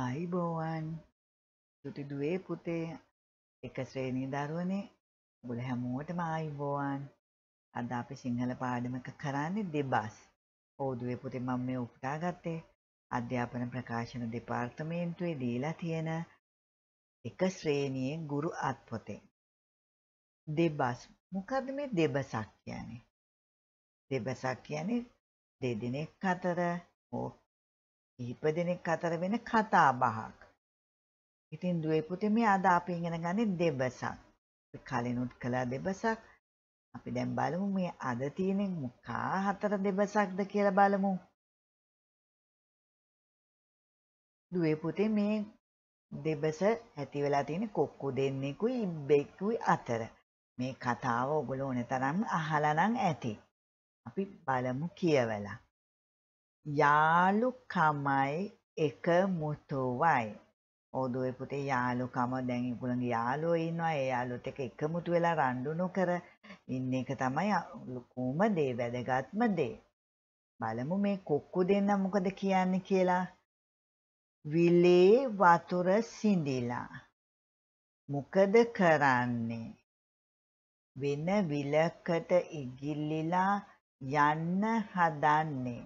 ආයුබෝවන් දුටි දුවේ පුතේ එක ශ්‍රේණී දරුවනේ ඔබල හැමෝටම ආයුබෝවන් අද අපි සිංහල පාඩමක කරන්නේ දෙබස් ඕදුවේ පුතේ මම මේ උපුටා ගත්තේ අධ්‍යාපන ප්‍රකාශන දෙපාර්තමේන්තුවේ දීලා තියෙන එක ශ්‍රේණියේ ගුරු අත්පොතේ දෙබස් මොකද්ද මේ දෙබසක් කියන්නේ දෙබසක් කියන්නේ දෙදෙනෙක් අතර හෝ කීප දෙනෙක් අතර වෙන කතා බහක්. ඉතින් දුවේ පුතේ මේ අද අපි ඉගෙන ගන්නේ දෙබසක්. අපි කලිනුත් කළා දෙබසක්. අපි දැන් බලමු මේ අද තියෙන කා හතර දෙබසක්ද කියලා බලමු. දුවේ පුතේ මේ දෙබස ඇති වෙලා තියෙන කොක්කු දෙන්නෙකුයි ඉබ්බෙකුයි අතර මේ කතාව ඔගොල්ලෝ ඕනතරම් අහලා නම් ඇති. අපි බලමු කියවලා. යාළුකමයි එකමුතුවයි. ඕදුවේ පුතේ යාළුකම දැන් ඒගොල්ලන්ගේ යාළුවෝ ඉන්නවා. ඒ යාළුවොත් එක්ක එකමුතු වෙලා රණ්ඩු නොකර ඉන්න එක තමයි ලොකුම දේ, වැදගත්ම දේ. බලමු මේ කොක්කු දෙන්න මොකද කියන්නේ කියලා. විලේ වතුර සිඳිලා මොකද කරන්නේ? වෙන විලකට ඉගිල්ලිලා යන්න හදන්නේ.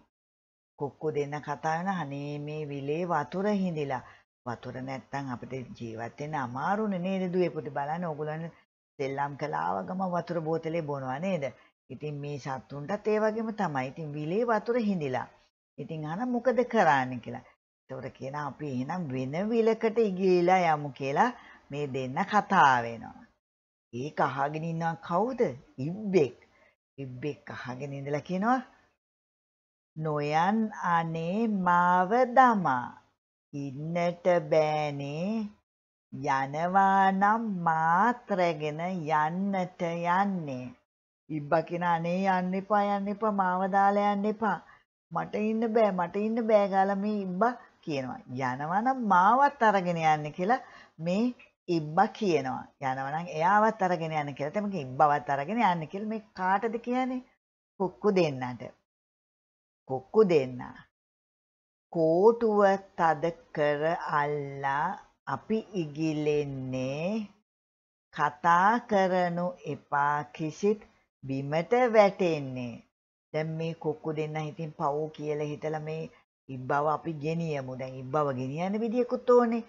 කොක්කු දෙන්න කතා වෙන අනේ මේ විලේ වතුර හිඳිලා වතුර නැත්තම් අපිට ජීවත් වෙන්න අමාරුනේ නේද දුවේ පුටි බලන්න ඕගොල්ලන් දෙල්ලම් කළාව ගම වතුර බෝතලේ බොනවා නේද ඉතින් මේ සත්තුන්ටත් ඒ වගේම තමයි ඉතින් විලේ වතුර හිඳිලා ඉතින් අහන මොකද කරන්නේ කියලා ඒතකොට කියන අපි එහෙනම් වෙන විලකට ඉගිලිලා යමු කියලා මේ දෙන්න කතා වෙනවා ඒක අහගෙන ඉන්නවා කවුද ඉබ්බෙක් ඉබ්බෙක් අහගෙන ඉඳලා කියනවා නොයන් අනේ මාව දමා ඉන්නට බෑනේ යනවා නම් මාත් රැගෙන යන්නට යන්නේ ඉබ්බා කියන අනේ යන්න එපා යන්න එපා මාව දාලා යන්න එපා මට ඉන්න බෑ මට ඉන්න බෑ ගාලා මේ ඉබ්බා කියනවා යනවා නම් මාවත් අරගෙන යන්න කියලා මේ ඉබ්බා කියනවා යනවා නම් එයාවත් අරගෙන යන්න කියලා එතකොට ඉබ්බාවත් අරගෙන යන්න කියලා මේ කාටද කියන්නේ කුක්කු දෙන්නට කොක්කු දෙන්නා. කෝටුව තද කර අල්ලා අපි ඉගිලෙන්නේ කතා කරනු එපා කිසිත් බිමට වැටෙන්නේ. දැන් මේ කොක්කු දෙන්න හිතින් පවෝ කියලා හිතලා මේ ඉබ්බව අපි ගෙනියමු. දැන් ඉබ්බව ගෙනියන්න විදියකුත් ඕනේ.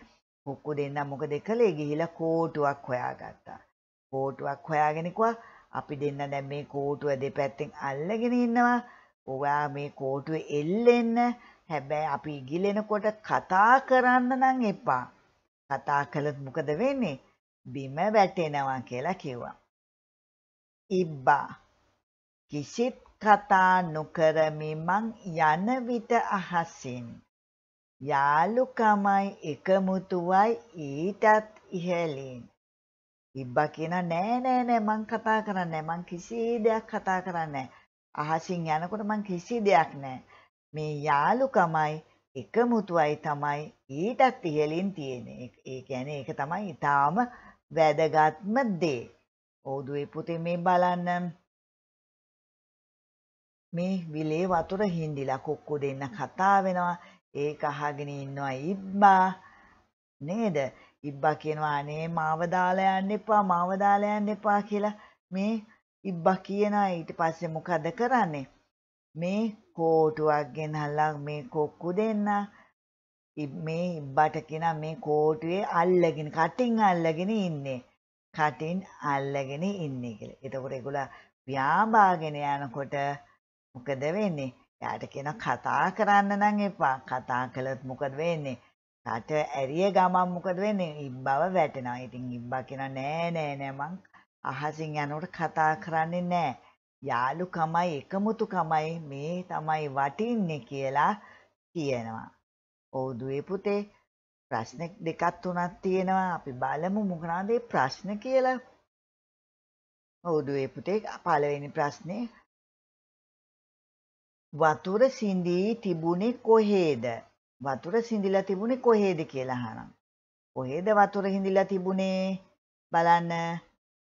කොක්කු දෙන්න මොකද කළේ ගිහිලා කෝටුවක් හොයාගත්තා. කෝටුවක් හොයාගෙන අපි දෙන්න දැන් මේ කෝටුව දෙපැත්තෙන් අල්ලගෙන ඉන්නවා. ඔවා මේ කෝටුව එල්ලෙන්න හැබැයි අපි ඉගිලෙනකොට කතා කරන්න නම් එපා. කතා කළත් මොකද වෙන්නේ? බිම වැටෙනවා කියලා කිව්වා. ඉබ්බා කිසිත් කතා නොකරමි මං යන විට අහසින් යාලුකමයි එකමුතුවයි ඊටත් ඉහළින් ඉබ්බා කියන නෑ නෑ නෑ මං කතා කරන්නේ මං කිසි දෙයක් කතා කරන්නේ නෑ අහසින් යනකොට මං කිසි දෙයක් නැහැ. මේ යාළුකමයි එකමුතුයි තමයි ඊටත් ඉහළින් තියෙන. ඒ කියන්නේ ඒක තමයි ඊටාම වැදගත්ම දේ. ඕදුවේ පුතේ මේ බලන්න. මේ විලේ වතුර හින්දිලා කොක්කු දෙන්න කතා වෙනවා. ඒක අහගෙන ඉන්නවා ඉබ්බා. නේද? ඉබ්බා කියනවා අනේ මාව දාලා යන්න එපා, මාව දාලා යන්න එපා කියලා මේ ඉබ්බා කියනවා ඊට පස්සේ මොකද කරන්නේ? මේ කෝටුවක් ගෙනහලා මේ කොක්කු දෙන්න මේ ඉබ්බට කියන මේ කෝටුවේ අල්ලගෙන කටින් අල්ලගෙන ඉන්නේ. කටින් අල්ලගෙන ඉන්නේ කියලා. එතකොට ඒගොල්ලෝ ව්‍යාපාගෙන යනකොට මොකද වෙන්නේ? එයාට කියන කතා කරන්න නම් එපා. කතා කළොත් මොකද වෙන්නේ? කට ඇරිය ගමන් මොකද වෙන්නේ? ඉබ්බව වැටෙනවා. ඉතින් ඉබ්බා කියන නෑ නෑ නෑ මං අහසින් යනකොට කතා කරන්නේ නැහැ. යාළුකමයි එකමුතුකමයි මේ තමයි වටින්නේ කියලා කියනවා. ඔව් දුවේ පුතේ ප්‍රශ්න දෙකක් තුනක් තියෙනවා. අපි බලමු මොකනවාද ප්‍රශ්න කියලා. ඔව් දුවේ පුතේ පළවෙනි ප්‍රශ්නේ වතුර සිඳී තිබුණේ කොහේද? වතුර සිඳිලා තිබුණේ කොහේද කියලා අහනවා. කොහේද වතුර හිඳිලා තිබුණේ? බලන්න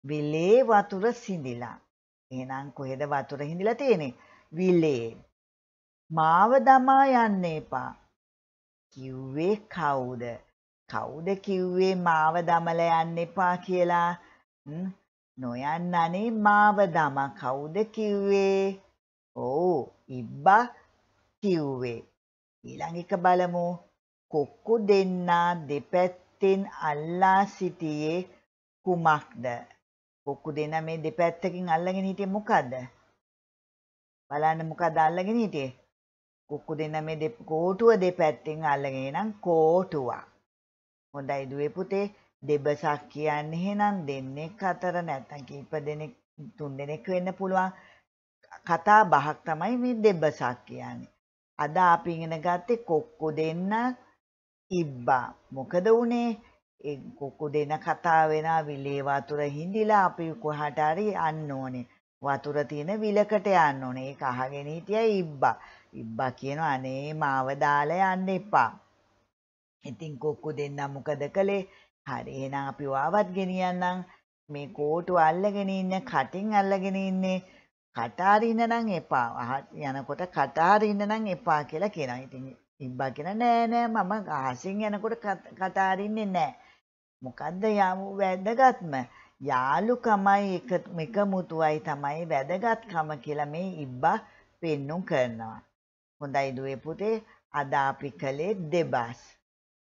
විලේ වතුර සිඳිලා. එහෙනම් කොහෙද වතුර හිඳිලා තියෙන්නේ? විලේ. මාව දමා යන්න එපා. කිව්වේ කවුද? කවුද කිව්වේ මාව දමලා යන්න එපා කියලා? නොයන්න අනේ මාව දම කවුද කිව්වේ? ඔව් ඉබ්බා කිව්වේ. ඊළඟ එක බලමු. කොක්කු දෙන්නා දෙපැත්තෙන් අල්ලා සිටියේ කුමක්ද? කොක්කු දෙන්නා මේ දෙපැත්තකින් අල්ලගෙන හිටියේ මොකද්ද? බලන්න මොකද්ද අල්ලගෙන හිටියේ? කොක්කු දෙන්නා මේ කෝටුව දෙපැත්තෙන් අල්ලගෙන නම් කෝටුවක්. හොඳයි දුවේ පුතේ දෙබසක් කියන්නේ එහෙනම් දෙන්නේ හතර නැත්නම් කීප දෙනෙක් තුන් දෙනෙක් වෙන්න පුළුවන්. කතා බහක් තමයි මේ දෙබසක් කියන්නේ. අද අපි ඉගෙන ගත්තේ කොක්කු දෙන්නා ඉබ්බා. මොකද උනේ? ඒ කුඩේන කතා වෙන විලේ වතුර හිඳිලා අපි කොහාට හරි යන්න ඕනේ. වතුර තියෙන විලකට යන්න ඕනේ. ඒක අහගෙන හිටියයි ඉබ්බා. ඉබ්බා කියනවා අනේ මාව දාලා යන්න එපා. ඉතින් කොක්කු දෙන්නා මොකද කළේ? හරි එහෙනම් අපි වාවත් ගෙනියන්නම්. මේ කෝටු අල්ලගෙන ඉන්නේ කටින් අල්ලගෙන ඉන්නේ. කට අරින්න නම් එපා. යනකොට කට අරින්න නම් එපා කියලා කියනවා. ඉතින් ඉබ්බා කියන නෑ නෑ මම අහසින් යනකොට කට අරින්නේ නෑ. මොකද්ද යාමු වැදගත්ම යාලුකමයි එක එකමුතුවයි තමයි වැදගත්කම කියලා මේ ඉබ්බා පෙන්නුම් කරනවා. හොඳයි දුවේ පුතේ අද අපි කළේ දෙබස්.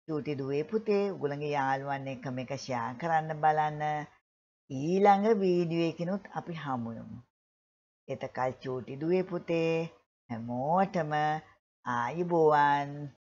චූටි දුවේ පුතේ උගලගේ යාළුවන් එක්කම එක ෂෙයා කරන්න බලන්න. ඊළඟ වීඩියෝ එකකිනුත් අපි හමුවෙමු. එතකල් චූටි දුවේ පුතේ හැමෝටම ආයුබෝවන්.